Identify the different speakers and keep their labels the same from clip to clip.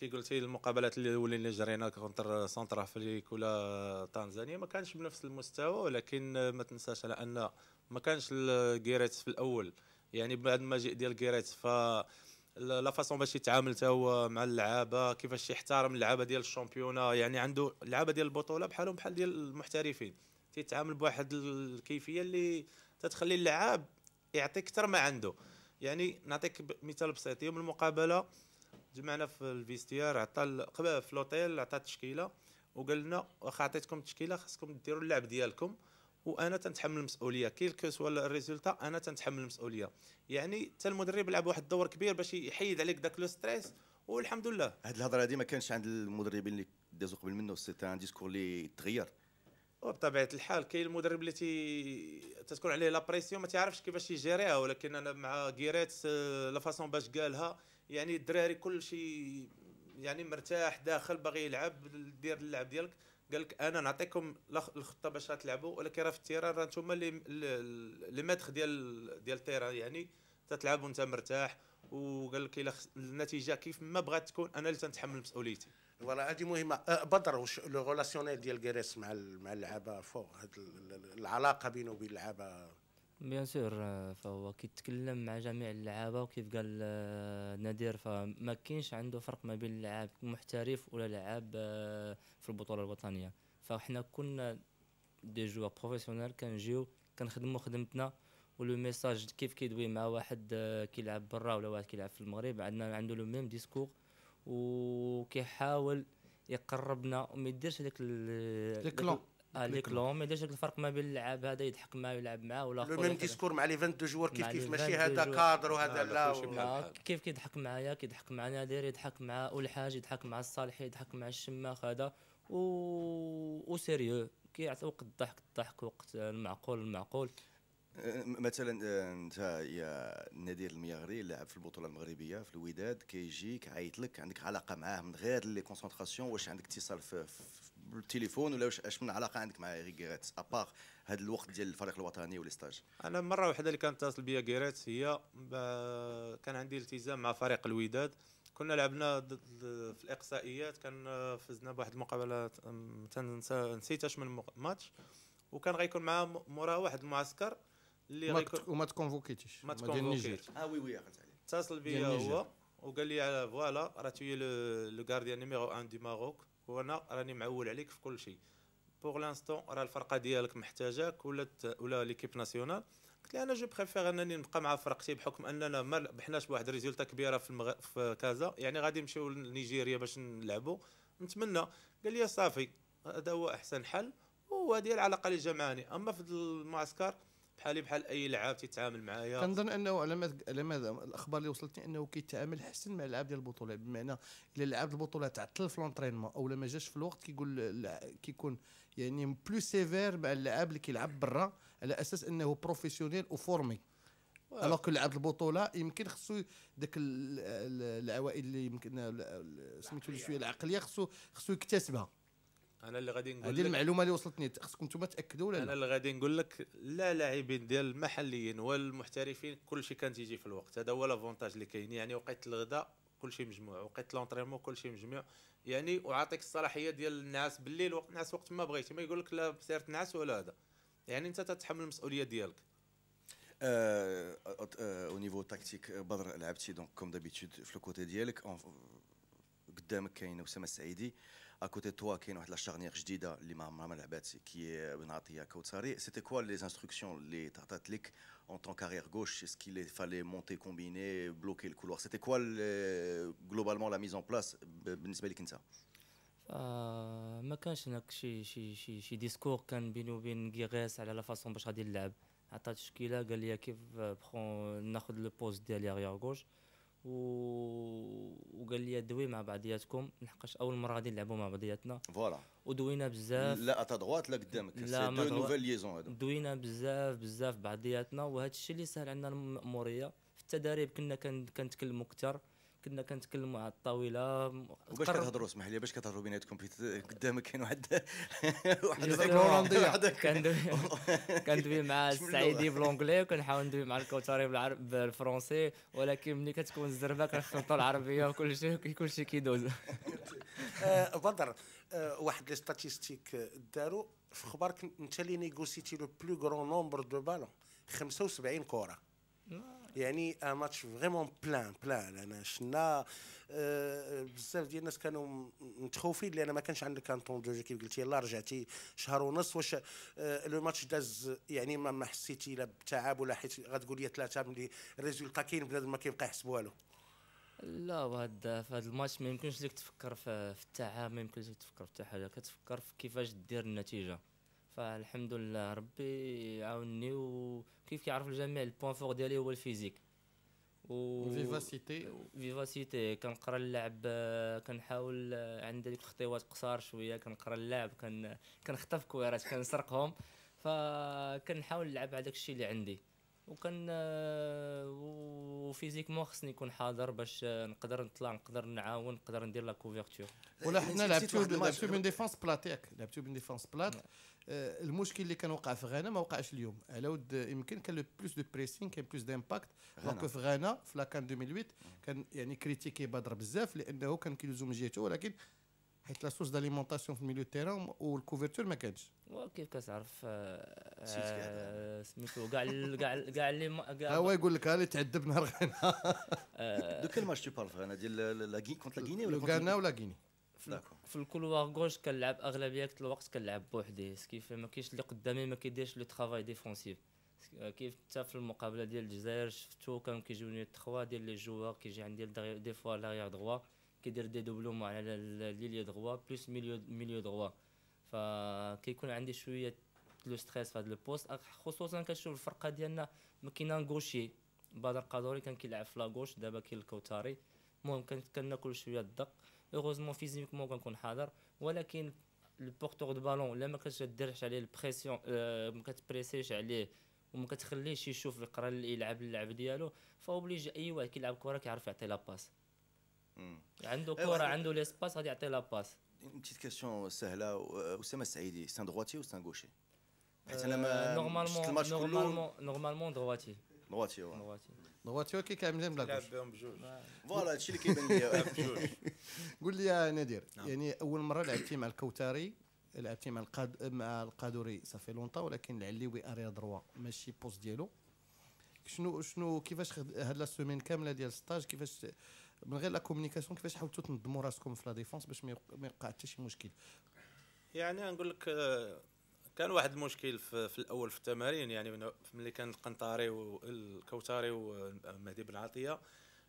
Speaker 1: كي قلتي المقابلات الاولين اللي جرينا كونتر سونتر افريك ولا تنزانيا ما كانش بنفس المستوى ولكن ما تنساش على ان ما كانش الجيريتس في الاول يعني بعد ما ديال جيريتس ف لا فاسون باش يتعامل حتى هو مع اللعابه كيفاش يحترم اللعابه ديال الشامبيونه يعني عنده اللعابه ديال البطوله بحالهم بحال ديال المحترفين تيتعامل بواحد الكيفيه اللي تتخلي اللعاب يعطي اكثر ما عنده يعني نعطيك مثال بسيط يوم المقابله جمعنا في الفيستيار عطى قبل في لوطيل عطى تشكيله وقال لنا واخا عطيتكم التشكيله خاصكم ديروا اللعب ديالكم وانا تنتحمل المسؤوليه كيل كو سوا الريزولتا انا تنتحمل المسؤوليه يعني حتى المدرب لعب واحد الدور كبير باش يحيد عليك داك لو ستريس والحمد لله
Speaker 2: هاد الهضره هذه ما كانش عند المدربين اللي دازوا قبل منه سي ان ديسكور اللي تغير
Speaker 1: وبطبيعه الحال كاين المدرب اللي تي تتكون عليه لا بريسيون ما تعرفش كيفاش يجيريها ولكن انا مع غيريت لا فاسون باش قالها يعني الدراري كل شيء يعني مرتاح داخل باغي يلعب دير اللعب ديالك قال لك انا نعطيكم الخطه باش تلعبوا ولكن راه في التيران راه نتوما اللي لي ماتخ ديال ديال التيران يعني تتلعب وانت مرتاح وقال لك الا النتيجه كيف ما بغات تكون انا اللي تنتحمل مسؤوليتي
Speaker 3: فوالا هذه مهمه
Speaker 1: بدر واش لو ريلاسيونيل ديال كيريس مع مع
Speaker 4: اللعابه فوق هاد العلاقه بينه وبين اللعابه
Speaker 3: بيان سور euh, فهو كيتكلم مع جميع اللعابه وكيف قال آه، نادر فما كاينش عنده فرق ما بين اللعاب محترف ولا لعاب آه، في البطوله الوطنيه فاحنا كنا دي جوا بروفيسيونيل كنجيو كنخدموا خدمتنا ولو ميساج كيف كيدوي مع واحد آه، كيلعب برا ولا واحد كيلعب في المغرب عندنا عنده لو ميم ديسكور وكيحاول يقربنا وما يديرش هذاك لي كلون ليك لون ما ديجا الفرق ما بين اللاعب هذا يضحك معاه ويلعب معاه ولا لو ميم ديسكور مع لي 22 جوار كيف كيف ماشي هذا كادر وهذا لا آه، كيف كيضحك معايا كيضحك مع نادر يضحك مع اول الحاج يضحك مع الصالح يضحك مع الشماخ هذا و وسيريو كيعطي وقت الضحك الضحك وقت المعقول المعقول
Speaker 2: مثلا آه، انت يا نادر المياغري لاعب في البطوله المغربيه في الوداد كيجيك عيط لك عندك علاقه معاه من غير لي كونسونطراسيون واش عندك اتصال في, في التليفون ولا واش اش من علاقه عندك مع غيرات ابار هذا الوقت ديال الفريق الوطني ستاج
Speaker 1: انا مره واحده اللي كانت تصل بيا غيرات هي كان عندي التزام مع فريق الوداد كنا لعبنا في الاقصائيات كان آه، فزنا بواحد المقابله نسيت اش من ماتش وكان غيكون معاه مورا واحد المعسكر اللي وما, تك... وما تكونفوكيتيش ما تكونفوكيتيش اه وي وي عقلت عليه اتصل بيا هو وقال لي فوالا راه توي لو غارديان نيميرو ان دي ماروك وانا راني معول عليك في كل شيء بوغ لانستون راه الفرقه ديالك محتاجاك ولا ولا ليكيب ناسيونال قلت لي انا جو بريفير انني نبقى مع فرقتي بحكم اننا ما بحناش بواحد ريزولتا كبيره في المغ... في كازا يعني غادي نمشيو لنيجيريا باش نلعبوا نتمنى قال لي صافي هذا هو احسن حل وهذه العلاقه اللي جمعاني اما في المعسكر بحالي بحال اي لعاب تيتعامل معايا كنظن
Speaker 5: انه على ما على ما الاخبار اللي وصلتني انه كيتعامل احسن مع لعاب ديال البطوله بمعنى الا لعاب البطوله تعطل في لونترينمون او ما جاش في الوقت كيقول كيكون يعني بلو سيفير مع اللعاب اللي كيلعب برا على اساس انه بروفيسيونيل وفورمي الوغ كو لعب البطوله يمكن خصو داك العوائد اللي يمكن سميتو شويه العقليه خصو خصو يكتسبها
Speaker 1: انا اللي غادي نقول هذه المعلومه اللي
Speaker 5: وصلتني خصكم نتوما تاكدوا ولا لا انا
Speaker 1: اللي غادي نقول لك لا لاعبين ديال المحليين والمحترفين كلشي كان تيجي في الوقت هذا هو لافونتاج اللي كاين يعني وقيت الغداء كلشي مجموع وقيت لونطريمون كلشي مجموع يعني وعاطيك الصلاحيه ديال النعاس بالليل وقت نعس وقت ما بغيتي ما يقول لك لا سير تنعس ولا هذا يعني انت تتحمل المسؤوليه ديالك
Speaker 2: أه، أه، او نيفو تاكتيك أه، بدر لعبتي دونك كوم دابيتود في الكوتي ديالك قدامك كاين اسامه السعيدي à côté de toi, qui est la charnière jdida, l'imam Mohamed Abati, qui est Ben euh, Atiya Koutsari, c'était quoi les instructions, les tatatlik en tant qu'arrière gauche Est-ce qu'il fallait monter combiner, bloquer le couloir C'était quoi globalement la mise en place euh, Ben لك انت
Speaker 3: ما كانش هناك شي شي شي شي ديسكور كان بيني وبين كيغيس على لا فاسون باش غادي نلعب عطى تشكيله قال لي كيف بخون ناخذ لو بوست ديالي اريير غوش و... وقال لي دوي مع بعضياتكم لحقاش اول مره غادي نلعبوا مع بعضياتنا فوالا ودوينا بزاف لا اتا دغوات لا قدامك لا دو نوفيل ليزون هادو دوينا بزاف بزاف بعضياتنا وهذا الشيء اللي سهل عندنا الماموريه في التدريب كنا كنتكلموا كثر كنا كنتكلموا على الطاوله وباش كتهضروا
Speaker 2: اسمح لي باش كتهضروا بيناتكم قدامك كاين واحد واحد هولنديه كندوي مع السعيدي
Speaker 3: بالونجلي وكنحاول ندوي مع الكوتري بالفرونسي ولكن ملي كتكون الزربه كنخلطوا العربيه وكل شيء كل شيء كيدوز آه، بدر
Speaker 4: آه، واحد لي ستاتيستيك آه، داروا في خبرك انت اللي نيغوسيتي لو بلو كرون نومبر دو بالون 75 كره يعني ماتش فريمون بلان بلان انا شنا بزاف ديال الناس كانوا متخوفين لان ما كانش عندك ان طون دو جو كيف قلتي يلاه رجعتي شهر ونص واش لو euh, ماتش داز يعني ما, ما حسيتي لا بتعب ولا حيت غتقول لي ثلاثه ملي الريزولتا كاين بنادم ما كيبقى يحسب والو
Speaker 3: لا بعد في هذا الماتش ما يمكنش لك تفكر في التعب ما يمكنش لك تفكر في حتى حاجه كتفكر في كيفاش دير النتيجه فالحمد لله ربي عاوني وكيف كيعرف الجميع البوان فور ديالي هو الفيزيك و فيفاسيتي فيفاسيتي كنقرا اللعب كنحاول عندي ديك الخطيوات قصار شويه كنقرا اللعب كنخطف كويرات كنسرقهم فكنحاول نلعب على داك الشيء اللي عندي وكان آه، وفيزيكمون خصني نكون حاضر باش آه، نقدر نطلع نقدر نعاون نقدر ندير لا كوفيرتور ولا إيه، حنا لعبتو لعبتو بين ديفونس بلات ياك لعبتو بين ديفونس بلات
Speaker 5: نعم. آه، المشكل اللي كان وقع في غانا ما وقعش اليوم على ود يمكن كان لو بلوس دو بريسين كان بلوس دامباكت دونك في غانا في لاكان 2008 كان يعني كريتيكي بدر بزاف لانه كان كيلزم جهته ولكن حيت لا سوس داليمونطاسيون في الميليو تيران والكوفرتور ما كانش
Speaker 3: وكيف كتعرف سميتو كاع كاع كاع اللي هو يقول
Speaker 5: لك اللي تعذب نهار
Speaker 3: غانا دو كيل ماتش تو بارل غانا ديال لا كونت لا غيني ولا غانا ولا غيني في الكولوار غوش كنلعب اغلبيه الوقت كنلعب بوحدي كيف ما كاينش اللي قدامي ما كيديرش لو ترافاي ديفونسيف كيف حتى في المقابله ديال الجزائر شفتو كانوا كيجوني تخوا ديال لي جوار كيجي عندي دي فوا لاريير دغوا كيدير دي دوبلومون على ليلي دغوا بلوس ميليو ميليو دغوا فكيكون عندي شويه لو ستريس في هذا البوست خصوصا كنشوف الفرقه ديالنا ما كاينه غوشي بدر قادوري كان كيلعب في لاغوش دابا كاين الكوتاري المهم كناكل شويه الدق اوغوزمون فيزيكمون كنكون حاضر ولكن البورتور دو بالون لا ما كتديرش عليه البريسيون آه، ما كتبريسيش عليه وما كتخليهش يشوف يقرا يلعب اللعب ديالو فاوبليج اي واحد كيلعب كره كيعرف يعطي لاباس عنده أيوة، كره أيوة. عنده ليسباس غادي يعطي لا باس
Speaker 2: اون بتيت سهله اسامه السعيدي سان دغواتي او سان
Speaker 3: غوشي حيت انا euh, ما نورمالمون نورمالمون نورمالمون دغواتي دغواتي دغواتي درواتي كي كيلعب مزيان بلا كوش
Speaker 1: بهم بجوج فوالا هادشي
Speaker 3: اللي كيبان ليا بجوج
Speaker 5: قول لي يا نادر نعم. يعني اول مره لعبتي مع الكوتاري لعبتي مع القاد مع القادوري صافي لونطا ولكن العليوي اريا دروا ماشي بوست ديالو شنو شنو كيفاش هاد لا سومين كامله ديال الستاج كيفاش من غير لا كومونيكاسيون كيفاش حاولتوا تنظموا راسكم في لا ديفونس باش ما يوقع حتى شي مشكل
Speaker 1: يعني نقول لك آه، كان واحد المشكل في, في الاول في التمارين يعني ملي كان القنطاري والكوتاري ومهدي آه، بن عطيه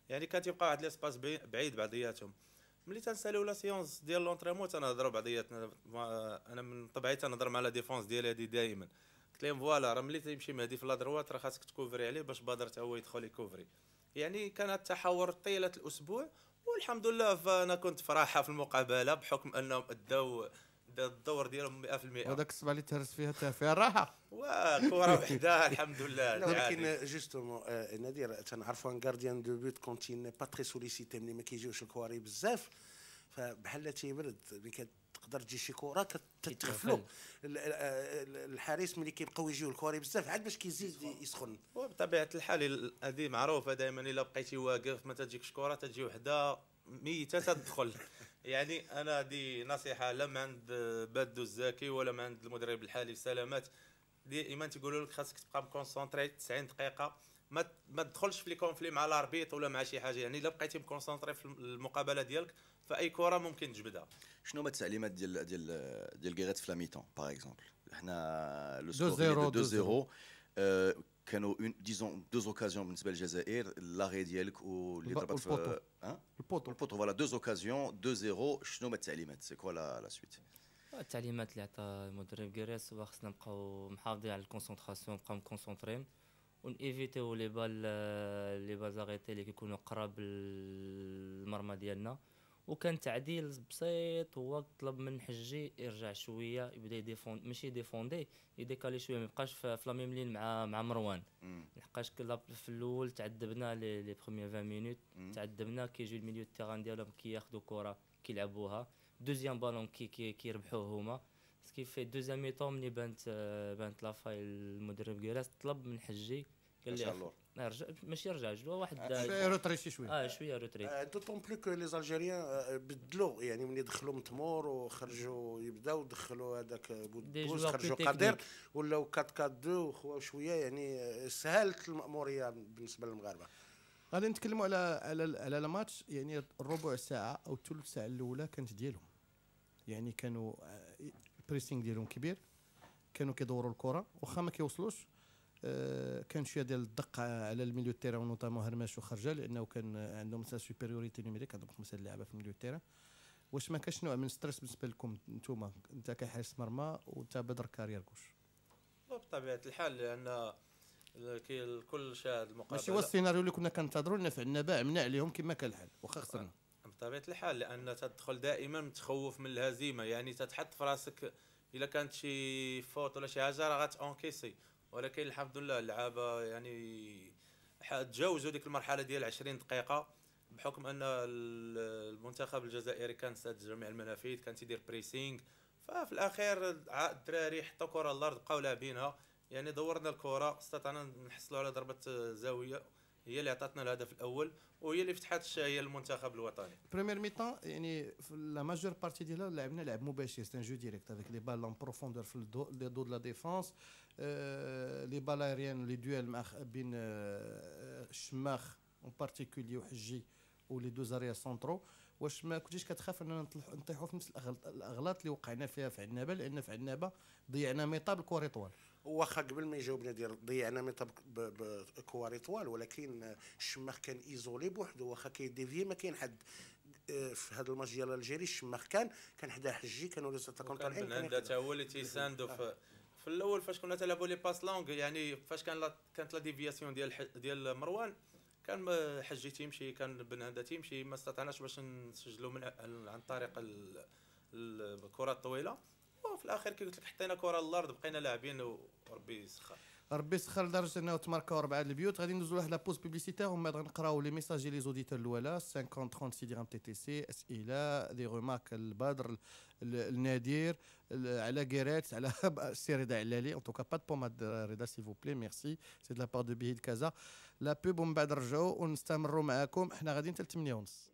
Speaker 1: يعني كانت يبقى واحد ليسباس بعيد بعضياتهم ملي تنساليو لا سيونس ديال لونتريمون تنهضروا بعضياتنا انا من طبيعتي تنهضر مع لا ديفونس ديالي هادي دائما قلت لهم فوالا راه ملي تيمشي مهدي في لا دروات راه خاصك تكوفري عليه باش بادر تا هو يدخل يكوفري يعني كان التحاور طيله الاسبوع والحمد لله فانا كنت فرحه في المقابله بحكم انهم أدوا الدور ديالهم 100% هذاك الصبع
Speaker 5: اللي تهرس فيها فيها الراحه وكره وحده الحمد لله
Speaker 1: ولكن جوستومون آه،
Speaker 4: نادر تنعرفوا ان غارديان دو بوت كونت با تري سوليسيتي ملي ما كيجيوش الكواري بزاف فبحال تيبرد ملي تقدر تجي شي كره تتغفلوا الحارس ملي كيبقاو يجيو الكوري بزاف عاد باش كيزيد يسخن
Speaker 1: وبطبيعه الحال هذه معروفه دائما الا بقيتي واقف ما تجيكش كره تجي وحده ميته تدخل يعني انا دي نصيحه لا من عند بادو الزاكي ولا من عند المدرب الحالي سلامات دائما تيقولوا لك خاصك تبقى مكونسونتري 90 دقيقه ما ما تدخلش في لي كونفلي مع الاربيط ولا مع شي حاجه يعني الا بقيتي مكونسونطري في المقابله ديالك فاي كره ممكن تجبدها
Speaker 2: شنو هما التعليمات ديال ديال ديال غيريت في لاميتون باغ اكزومبل حنا لو سكور 2 0 كانوا اون ديزون دو زوكازيون بالنسبه للجزائر لاغي ديالك واللي ضربت في البوطو البوطو فوالا دو زوكازيون 2 0 شنو هما التعليمات سي كوا لا سويت
Speaker 3: التعليمات اللي عطى المدرب غيريس خصنا نبقاو محافظين على الكونسونطراسيون نبقاو مكونسونطرين ونيفيتيو لي بال لي بازاريتي اللي كيكونوا قراب المرمى ديالنا وكان تعديل بسيط هو طلب من حجي يرجع شويه يبدا يديفون ماشي يديفوندي يديكالي شويه ما يبقاش في لاميم لين مع مع مروان لحقاش في الاول تعذبنا لي لي بروميير 20 مينوت تعذبنا كيجيو الميليو تيغان ديالهم كياخذوا كره كيلعبوها دوزيام بالون كي كي كيربحوه هما سكي في fait deuxième temps ملي بانت بانت لافاي المدرب كراس طلب من حجي قال لي رجع ماشي رجع جلوه واحد شي شويه اه شويه دو
Speaker 4: دوطون بلو كو لي الجيريان بدلوا يعني ملي دخلوا من تمور وخرجوا يبداو دخلوا هذاك بوز خرجوا قادر ولاو 4 4 2 وخواو شويه يعني سهلت الماموريه بالنسبه للمغاربه
Speaker 5: غادي نتكلموا على على على الماتش يعني الربع ساعه او الثلث ساعه الاولى كانت ديالهم يعني كانوا البريسينغ ديالهم كبير كانوا كيدوروا الكره واخا ما كيوصلوش آه كان شويه ديال الدقه على الميليو تيران نوطامون هرماش وخرجه لانه كان عندهم مثلا سوبيريوريتي نيميريك عندهم خمسه اللعابه في الميليو تيران واش ما كانش نوع من ستريس بالنسبه لكم انتوما انت كحارس مرمى وانت بدر كارير
Speaker 1: كوش بطبيعه الحال لان الكل شاهد المقابله ماشي هو السيناريو
Speaker 5: اللي كنا كنتظروا لنا عندنا باع منا عليهم كما كان الحال واخا خسرنا
Speaker 1: بطبيعه الحال لان تدخل دائما متخوف من الهزيمه يعني تتحط في راسك الا كانت شي فوت ولا شي حاجه راه غاتونكيسي ولكن الحمد لله اللعابه يعني تجاوزوا ديك المرحله ديال 20 دقيقه بحكم ان المنتخب الجزائري كان ساد جميع المنافذ كان تيدير بريسينغ ففي الاخير الدراري حطوا كره الارض بقاو لاعبينها يعني دورنا الكره استطعنا نحصلوا على ضربه زاويه هي اللي عطاتنا الهدف الاول وهي اللي فتحت الشهيه للمنتخب الوطني
Speaker 5: بريمير ميتان يعني في لا ماجور بارتي ديالها لعبنا لعب مباشر سان جو ديريكت افيك لي بال اون بروفوندور في لي دو لا ديفونس لي بال ايريان لي دويل مع بين الشماخ اون بارتيكولي وحجي ولي دو زاريا سونترو واش ما كنتيش كتخاف اننا نطيحوا في نفس الاغلاط اللي وقعنا فيها في عنابه لان في عنابه ضيعنا ميطه بالكوريطوال
Speaker 4: واخا قبل ما يجاوبنا ديال ضيعنا ميطا بكواري طوال ولكن الشماخ كان ايزولي بوحدو واخا كيديفي ما كاين حد آه، في هذا الماتش ديال الجيري الشماخ كان كان حدا حجي كانوا لي تكون كونتر كان حتى
Speaker 1: هو اللي تيساندو آه. في في الاول فاش كنا تلعبوا لي باس لونغ يعني فاش كان كانت لا ديفياسيون ديال ديال مروان كان حجي تيمشي كان بن هذا تيمشي ما استطعناش باش نسجلوا من عن طريق الكره الطويله وفي الاخير كي قلت لك حطينا كره الارض بقينا لاعبين وربي يسخر
Speaker 5: ربي يسخر لدرجه انه تماركاو اربعه البيوت غادي ندوزو واحد لابوز بيبليسيتي ومن بعد غنقراو لي ميساجي لي زوديتور الاولى 50 30 سي درهم تي تي سي اسئله دي رومارك البدر النادير على كيريت على سي رضا علالي ان توكا با دو بوماد رضا سي فو بلي ميرسي سي دو لابار دو بهيل كازا لا بوب ومن بعد نرجعو ونستمروا معاكم حنا غاديين حتى 8 ونص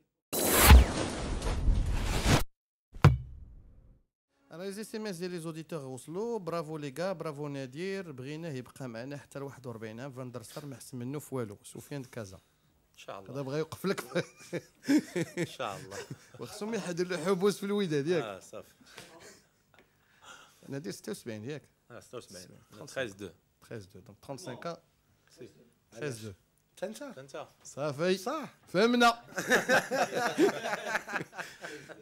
Speaker 5: راه لي اس ام اس ديال لي زوديتور وصلوا برافو لي كا برافو نادير بغيناه يبقى معنا حتى ل 41 عام فاندرستار ما احسن منه في والو سفيان كازا ان شاء الله هذا بغا يوقف لك ان شاء الله وخصهم يحدوا حبوس في الوداد ياك اه صافي نادير 76 ياك
Speaker 1: اه 76 13 2
Speaker 5: 13 2 دونك 35 ans
Speaker 1: 13 2 تنسى تنسى
Speaker 5: صافي صح فهمنا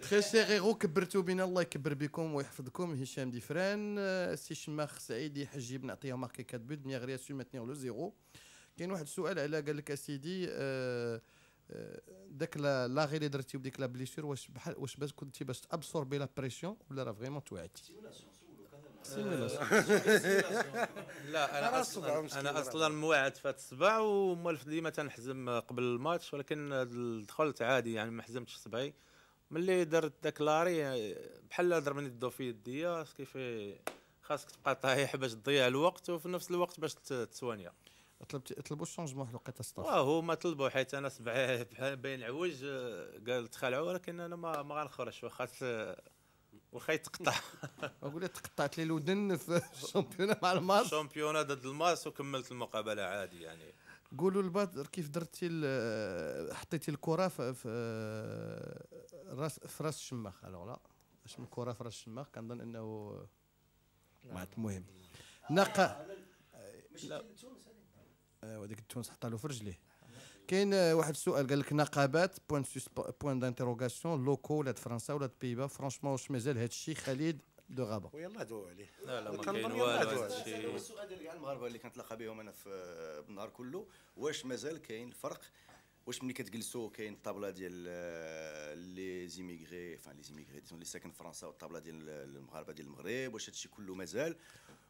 Speaker 5: تخيش غو كبرتو بنا الله يكبر بكم ويحفظكم هشام ديفران آه، سي شماخ سعيد يحجي بنعطيها ماركي كات بوت مي غير ياسو ماتنيغ لو زيرو كاين واحد السؤال على قال لك اسيدي آه، آه، داك لا لاغي اللي درتي بديك لا بليسير واش بحال واش باش كنتي باش تابسوربي لا بريسيون ولا راه فريمون توعدتي آه.
Speaker 1: لا انا اصلا انا اصلا موعد في الصباع ومولف ديما تنحزم قبل الماتش ولكن دخلت عادي يعني ما حزمتش صبعي ملي درت داك لاري بحال ضربني الضو في يديا كيف خاصك تبقى طايح باش تضيع الوقت وفي نفس الوقت باش تسوانيا
Speaker 5: طلبت طلبوا شونجمون الوقيته الصطف واه
Speaker 1: هما طلبوا حيت انا صبعي بين عوج قال تخلعوا ولكن انا ما, ما غنخرجش واخا واخا يتقطع اقول لك
Speaker 5: تقطعت لي الودن في
Speaker 1: الشامبيونه مع الماس الشامبيونه ضد الماس وكملت المقابله عادي يعني
Speaker 5: قولوا البدر كيف درتي حطيتي الكره في راس في راس الشماخ الوغ لا اش من كره في راس الشماخ كنظن انه ما المهم نقا
Speaker 2: مش تونس التونس
Speaker 5: ايوا ديك حطها له في رجليه كاين واحد السؤال قال لك نقابات بوان بوان دانتيروغاسيون لوكو ولا فرنسا ولا بيبا فرونشمون واش مازال هذا الشيء خالد دو غابه
Speaker 4: ويلا دعوا عليه لا لا ما كاين والو السؤال
Speaker 2: ديال المغاربه اللي كنتلاقى بهم انا في النهار كله واش مازال كاين الفرق واش ملي كتجلسوا كاين الطابله ديال آه، لي زيميغري فان لي زيميغري اللي ساكن في فرنسا والطابله ديال المغاربه ديال المغرب واش هادشي كله مازال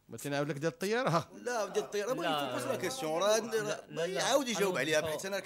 Speaker 2: ما تنعاود لك ديال الطياره لا ديال الطياره بغيت نفوز لا كيسيون راه عاود يجاوب عليها بحيث انا